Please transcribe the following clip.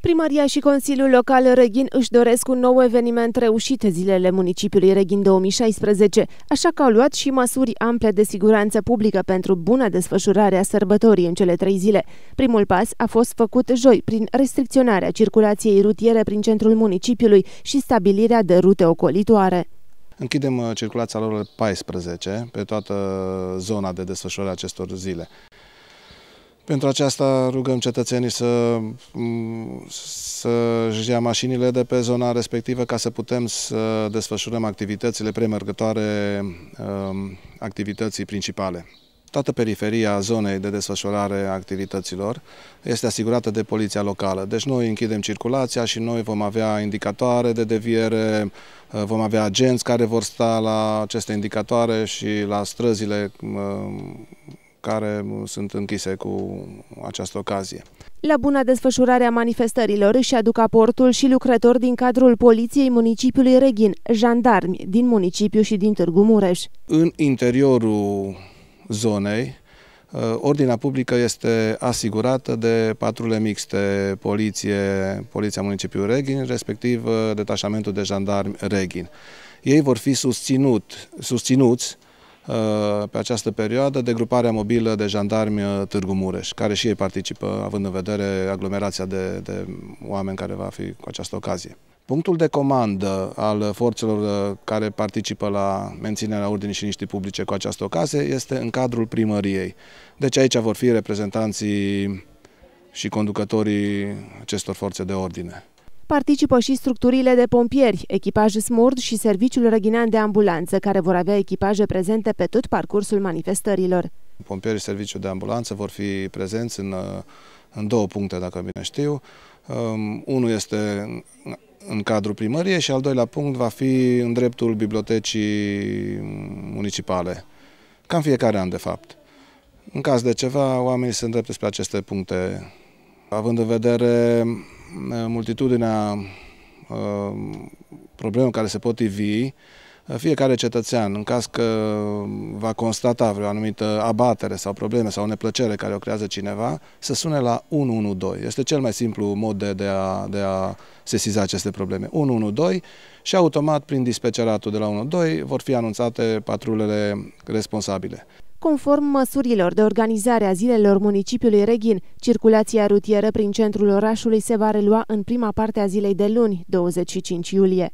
Primaria și Consiliul Local Reghin își doresc un nou eveniment reușit zilele municipiului Reghin 2016, așa că au luat și măsuri ample de siguranță publică pentru bună desfășurare a sărbătorii în cele trei zile. Primul pas a fost făcut joi prin restricționarea circulației rutiere prin centrul municipiului și stabilirea de rute ocolitoare. Închidem uh, circulația lor 14 pe toată uh, zona de desfășurare acestor zile. Pentru aceasta rugăm cetățenii să, mm, să-și ia mașinile de pe zona respectivă ca să putem să desfășurăm activitățile premergătoare mm, activității principale. Toată periferia zonei de desfășurare a activităților este asigurată de poliția locală. Deci noi închidem circulația și noi vom avea indicatoare de deviere, mm, vom avea agenți care vor sta la aceste indicatoare și la străzile care uh, sunt închise cu această ocazie. La buna desfășurare a manifestărilor își aduc aportul și lucrători din cadrul Poliției Municipiului Reghin, jandarmi din municipiu și din Târgu Mureș. În interiorul zonei, uh, ordinea publică este asigurată de patrule mixte Poliție, Poliția Municipiului Reghin, respectiv uh, Detașamentul de Jandarmi Reghin. Ei vor fi susținut, susținuți pe această perioadă de gruparea mobilă de jandarmi uh, Târgu Mureș, care și ei participă, având în vedere aglomerația de, de oameni care va fi cu această ocazie. Punctul de comandă al forțelor uh, care participă la menținerea ordinii și niștii publice cu această ocazie este în cadrul primăriei. Deci aici vor fi reprezentanții și conducătorii acestor forțe de ordine. Participă și structurile de pompieri, echipaj SMURD și Serviciul Răghinean de Ambulanță, care vor avea echipaje prezente pe tot parcursul manifestărilor. Pompierii Serviciul de Ambulanță vor fi prezenți în, în două puncte, dacă bine știu. Um, unul este în cadrul primăriei și al doilea punct va fi în dreptul bibliotecii municipale. Cam fiecare an, de fapt. În caz de ceva, oamenii se îndreptă spre aceste puncte Având în vedere mm, multitudinea uh, problemelor care se pot ivi, uh, fiecare cetățean, în caz că va constata vreo anumită abatere sau probleme sau neplăcere care o creează cineva, să sune la 112. Este cel mai simplu mod de, de, a, de a sesiza aceste probleme. 112 și automat prin dispeceratul de la 112 vor fi anunțate patrulele responsabile. Conform măsurilor de organizare a zilelor municipiului Reghin, circulația rutieră prin centrul orașului se va relua în prima parte a zilei de luni, 25 iulie.